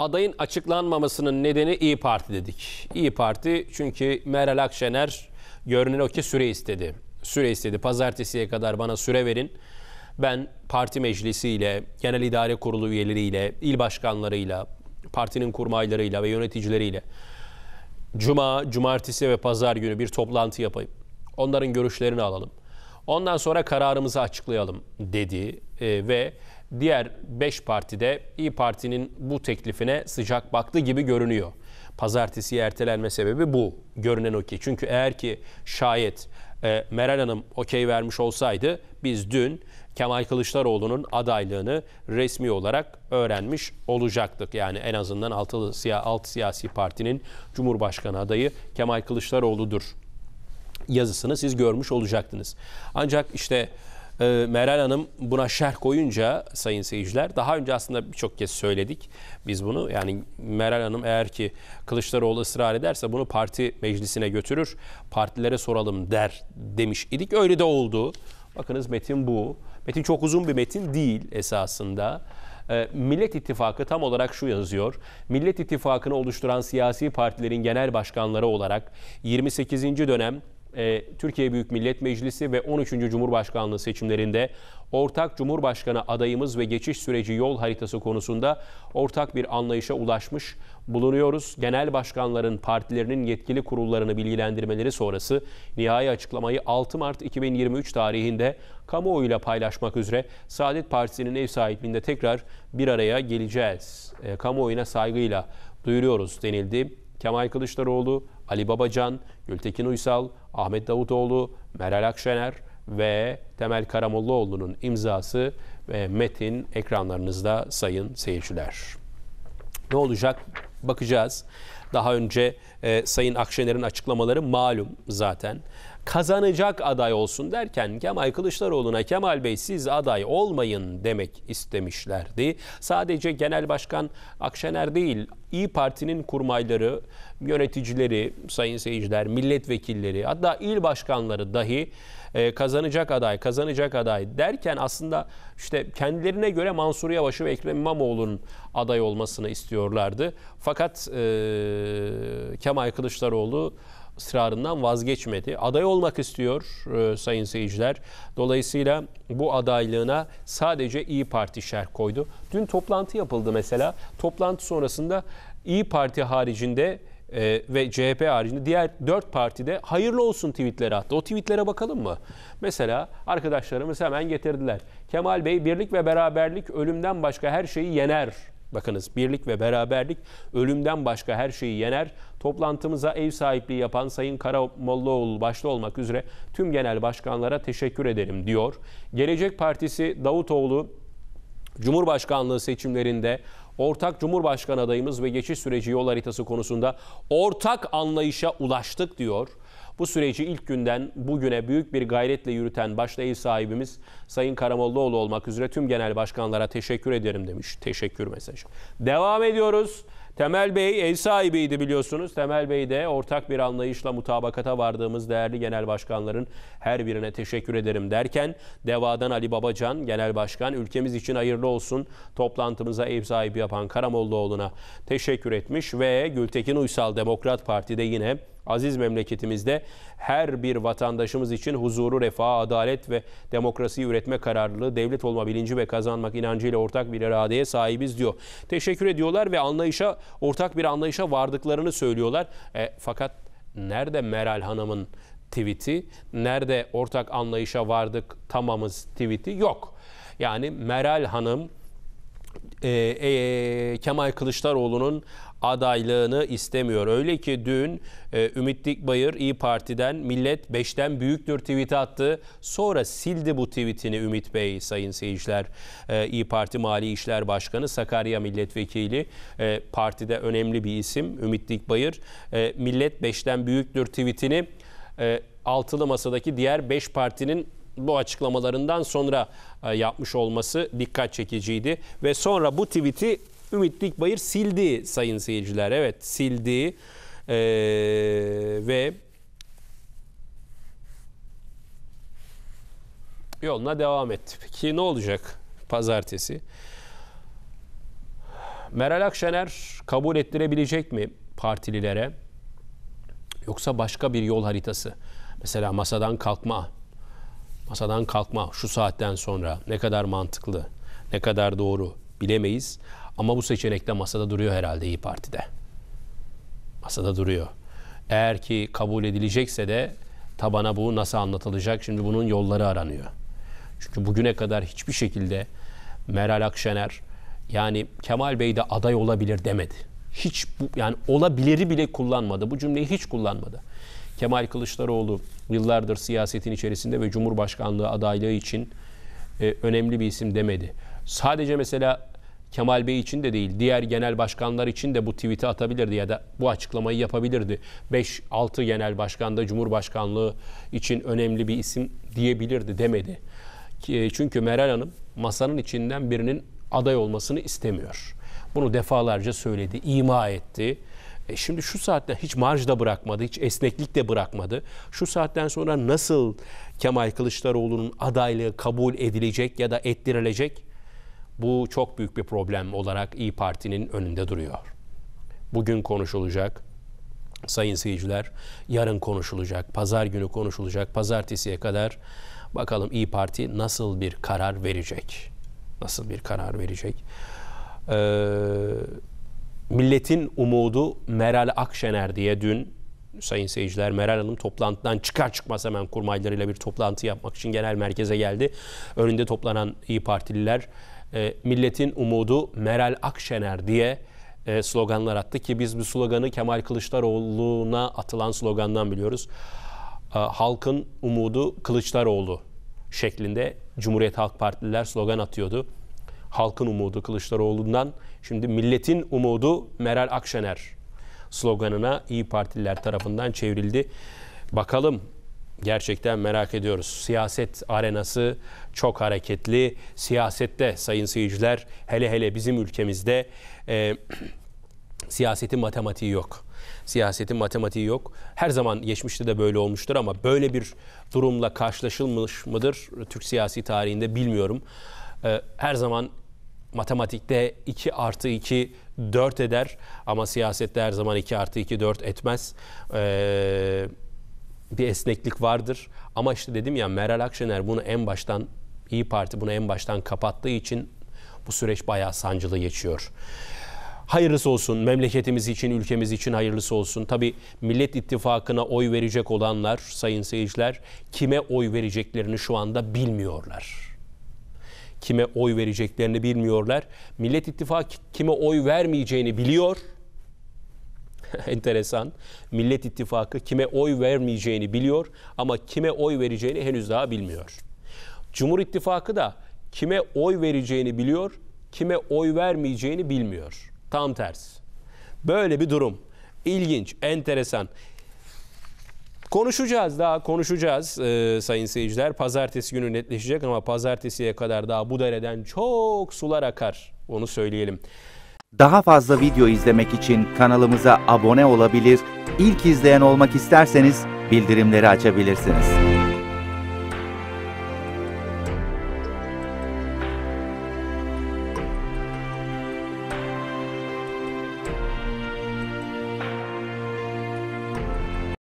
adayın açıklanmamasının nedeni İyi Parti dedik. İyi Parti çünkü Meral Akşener görünen o ki süre istedi. Süre istedi. Pazartesiye kadar bana süre verin. Ben parti meclisiyle, genel idare kurulu üyeleriyle, il başkanlarıyla, partinin kurmaylarıyla ve yöneticileriyle cuma, cumartesi ve pazar günü bir toplantı yapayım. Onların görüşlerini alalım. Ondan sonra kararımızı açıklayalım dedi e, ve Diğer 5 partide İyi Parti'nin bu teklifine sıcak baktı gibi görünüyor. Pazartesi ertelenme sebebi bu. Görünen o ki. Çünkü eğer ki şayet e, Meral Hanım okey vermiş olsaydı biz dün Kemal Kılıçdaroğlu'nun adaylığını resmi olarak öğrenmiş olacaktık. Yani en azından altı siyasi, 6 siyasi partinin Cumhurbaşkanı adayı Kemal Kılıçdaroğlu'dur yazısını siz görmüş olacaktınız. Ancak işte ee, Meral Hanım buna şerh koyunca sayın seyirciler daha önce aslında birçok kez söyledik biz bunu. Yani Meral Hanım eğer ki Kılıçdaroğlu ısrar ederse bunu parti meclisine götürür. Partilere soralım der demiş idik. Öyle de oldu. Bakınız metin bu. Metin çok uzun bir metin değil esasında. Ee, Millet İttifakı tam olarak şu yazıyor. Millet İttifakı'nı oluşturan siyasi partilerin genel başkanları olarak 28. dönem e, Türkiye Büyük Millet Meclisi ve 13. Cumhurbaşkanlığı seçimlerinde ortak Cumhurbaşkanı adayımız ve geçiş süreci yol haritası konusunda ortak bir anlayışa ulaşmış bulunuyoruz. Genel başkanların partilerinin yetkili kurullarını bilgilendirmeleri sonrası nihai açıklamayı 6 Mart 2023 tarihinde kamuoyuyla paylaşmak üzere Saadet Partisi'nin ev sahipliğinde tekrar bir araya geleceğiz. E, kamuoyuna saygıyla duyuruyoruz denildi. Kemal Kılıçdaroğlu, Ali Babacan, Gültekin Uysal, Ahmet Davutoğlu, Meral Akşener ve Temel Karamollaoğlu'nun imzası ve metin ekranlarınızda sayın seyirciler. Ne olacak? Bakacağız. Daha önce e, Sayın Akşener'in açıklamaları malum zaten kazanacak aday olsun derken Kemal Kılıçdaroğlu'na Kemal Bey siz aday olmayın demek istemişlerdi. Sadece Genel Başkan Akşener değil İyi Parti'nin kurmayları, yöneticileri, sayın seyirciler, milletvekilleri hatta il başkanları dahi e, kazanacak aday, kazanacak aday derken aslında işte kendilerine göre Mansur Yavaş'ı ve Ekrem İmamoğlu'nun aday olmasını istiyorlardı. Fakat e, Kemal Kılıçdaroğlu ısrarından vazgeçmedi. Aday olmak istiyor e, sayın seyirciler. Dolayısıyla bu adaylığına sadece İyi Parti şer koydu. Dün toplantı yapıldı mesela. Toplantı sonrasında İyi Parti haricinde e, ve CHP haricinde diğer dört partide hayırlı olsun tweetleri attı. O tweetlere bakalım mı? Mesela arkadaşlarımız hemen getirdiler. Kemal Bey birlik ve beraberlik ölümden başka her şeyi yener Bakınız birlik ve beraberlik ölümden başka her şeyi yener. Toplantımıza ev sahipliği yapan Sayın Karamollaoğlu başta olmak üzere tüm genel başkanlara teşekkür ederim diyor. Gelecek Partisi Davutoğlu Cumhurbaşkanlığı seçimlerinde ortak Cumhurbaşkanı adayımız ve geçiş süreci yol haritası konusunda ortak anlayışa ulaştık diyor. Bu süreci ilk günden bugüne büyük bir gayretle yürüten başta il sahibimiz Sayın Karamollaoğlu olmak üzere tüm genel başkanlara teşekkür ederim demiş. Teşekkür mesajı. Devam ediyoruz. Temel Bey ev sahibiydi biliyorsunuz. Temel Bey de ortak bir anlayışla mutabakata vardığımız değerli genel başkanların her birine teşekkür ederim derken Deva'dan Ali Babacan genel başkan ülkemiz için hayırlı olsun toplantımıza ev sahibi yapan Karamollaoğlu'na teşekkür etmiş ve Gültekin Uysal Demokrat Parti'de yine aziz memleketimizde her bir vatandaşımız için huzuru, refah, adalet ve demokrasiyi üretme kararlılığı, devlet olma bilinci ve kazanmak inancıyla ortak bir iradeye sahibiz diyor. Teşekkür ediyorlar ve anlayışa, ortak bir anlayışa vardıklarını söylüyorlar. E, fakat nerede Meral Hanım'ın tweet'i, nerede ortak anlayışa vardık tamamız tweet'i yok. Yani Meral Hanım e, e, Kemal Kılıçdaroğlu'nun adaylığını istemiyor. Öyle ki dün e, Ümit Dikbayır İyi Parti'den millet 5'ten büyüktür tweet attı. Sonra sildi bu tweet'ini Ümit Bey sayın seyirciler. E, İyi Parti Mali İşler Başkanı Sakarya Milletvekili e, partide önemli bir isim Ümit Dikbayır. E, millet 5'ten büyüktür tweet'ini e, altılı masadaki diğer 5 partinin bu açıklamalarından sonra e, yapmış olması dikkat çekiciydi. Ve sonra bu tweet'i Ümit Dikbayır sildi sayın seyirciler. Evet sildi ee, ve yoluna devam etti. Peki ne olacak pazartesi? Meral Akşener kabul ettirebilecek mi partililere? Yoksa başka bir yol haritası? Mesela masadan kalkma, masadan kalkma şu saatten sonra ne kadar mantıklı, ne kadar doğru bilemeyiz. Ama bu seçenek de masada duruyor herhalde İyi Parti'de. Masada duruyor. Eğer ki kabul edilecekse de tabana bu nasıl anlatılacak? Şimdi bunun yolları aranıyor. Çünkü bugüne kadar hiçbir şekilde Meral Akşener yani Kemal Bey de aday olabilir demedi. Hiç bu, yani olabiliri bile kullanmadı. Bu cümleyi hiç kullanmadı. Kemal Kılıçdaroğlu yıllardır siyasetin içerisinde ve Cumhurbaşkanlığı adaylığı için e, önemli bir isim demedi. Sadece mesela Kemal Bey için de değil, diğer genel başkanlar için de bu tweet'i atabilirdi ya da bu açıklamayı yapabilirdi. 5-6 genel başkan da Cumhurbaşkanlığı için önemli bir isim diyebilirdi demedi. E, çünkü Meral Hanım masanın içinden birinin aday olmasını istemiyor. Bunu defalarca söyledi, ima etti. E şimdi şu saatten hiç marj da bırakmadı, hiç esneklik de bırakmadı. Şu saatten sonra nasıl Kemal Kılıçdaroğlu'nun adaylığı kabul edilecek ya da ettirilecek? Bu çok büyük bir problem olarak İyi Parti'nin önünde duruyor. Bugün konuşulacak sayın seyirciler, yarın konuşulacak, pazar günü konuşulacak, pazartesiye kadar bakalım İyi Parti nasıl bir karar verecek? Nasıl bir karar verecek? Eee milletin umudu Meral Akşener diye dün sayın seyirciler Meral Hanım toplantıdan çıkar çıkmaz hemen kurmaylarıyla bir toplantı yapmak için genel merkeze geldi. Önünde toplanan İyi Partililer e, milletin umudu Meral Akşener diye e, sloganlar attı ki biz bu sloganı Kemal Kılıçdaroğlu'na atılan slogandan biliyoruz. E, halkın umudu Kılıçdaroğlu şeklinde Cumhuriyet Halk Partililer slogan atıyordu halkın umudu Kılıçdaroğlu'ndan şimdi milletin umudu Meral Akşener sloganına İyi Partililer tarafından çevrildi. Bakalım gerçekten merak ediyoruz. Siyaset arenası çok hareketli. Siyasette sayın seyirciler hele hele bizim ülkemizde e, siyasetin matematiği yok. Siyasetin matematiği yok. Her zaman geçmişte de böyle olmuştur ama böyle bir durumla karşılaşılmış mıdır Türk siyasi tarihinde bilmiyorum. E, her zaman matematikte 2 artı 2 4 eder ama siyasette her zaman 2 artı 2 4 etmez. Ee, bir esneklik vardır. Ama işte dedim ya Meral Akşener bunu en baştan İyi Parti bunu en baştan kapattığı için bu süreç bayağı sancılı geçiyor. Hayırlısı olsun memleketimiz için, ülkemiz için hayırlısı olsun. Tabi Millet İttifakı'na oy verecek olanlar, sayın seyirciler, kime oy vereceklerini şu anda bilmiyorlar kime oy vereceklerini bilmiyorlar. Millet İttifakı kime oy vermeyeceğini biliyor. Enteresan. Millet İttifakı kime oy vermeyeceğini biliyor ama kime oy vereceğini henüz daha bilmiyor. Cumhur İttifakı da kime oy vereceğini biliyor, kime oy vermeyeceğini bilmiyor. Tam tersi. Böyle bir durum. İlginç, enteresan. Konuşacağız daha konuşacağız e, sayın seyirciler. Pazartesi günü netleşecek ama pazartesiye kadar daha bu dereden çok sular akar. Onu söyleyelim. Daha fazla video izlemek için kanalımıza abone olabilir, İlk izleyen olmak isterseniz bildirimleri açabilirsiniz.